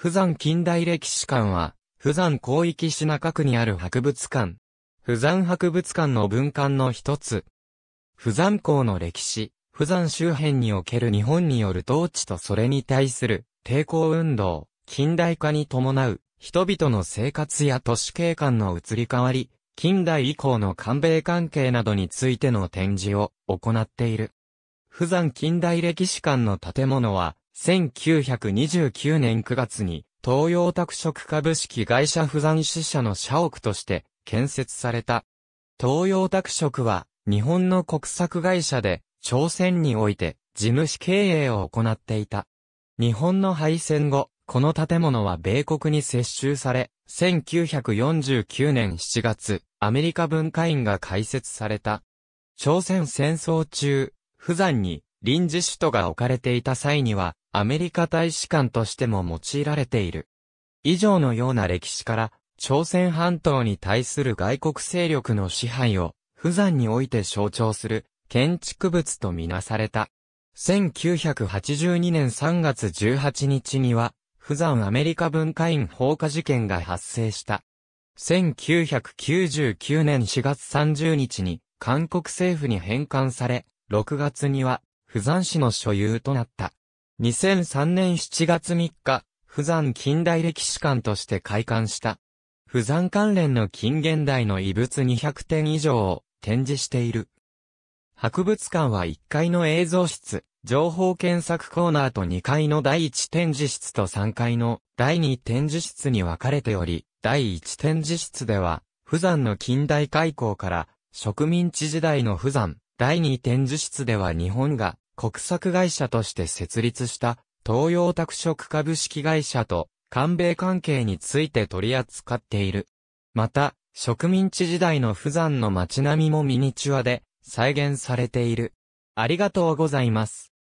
釜山近代歴史館は、釜山広域市中区にある博物館。釜山博物館の文館の一つ。釜山港の歴史、釜山周辺における日本による統治とそれに対する抵抗運動、近代化に伴う人々の生活や都市景観の移り変わり、近代以降の韓米関係などについての展示を行っている。釜山近代歴史館の建物は、1929年9月に、東洋拓殖株式会社不山支社の社屋として建設された。東洋拓殖は、日本の国策会社で、朝鮮において、事務士経営を行っていた。日本の敗戦後、この建物は米国に接収され、1949年7月、アメリカ文化院が開設された。朝鮮戦争中、不山に臨時首都が置かれていた際には、アメリカ大使館としても用いられている。以上のような歴史から、朝鮮半島に対する外国勢力の支配を、富山において象徴する、建築物とみなされた。1982年3月18日には、富山アメリカ文化院放火事件が発生した。1999年4月30日に、韓国政府に返還され、6月には釜山市の所有となった。2003年7月3日、釜山近代歴史館として開館した。釜山関連の近現代の遺物200点以上を展示している。博物館は1階の映像室、情報検索コーナーと2階の第1展示室と3階の第2展示室に分かれており、第1展示室では、釜山の近代開港から植民地時代の釜山、第2展示室では日本が国策会社として設立した東洋拓殖株式会社と韓米関係について取り扱っている。また、植民地時代の富山の街並みもミニチュアで再現されている。ありがとうございます。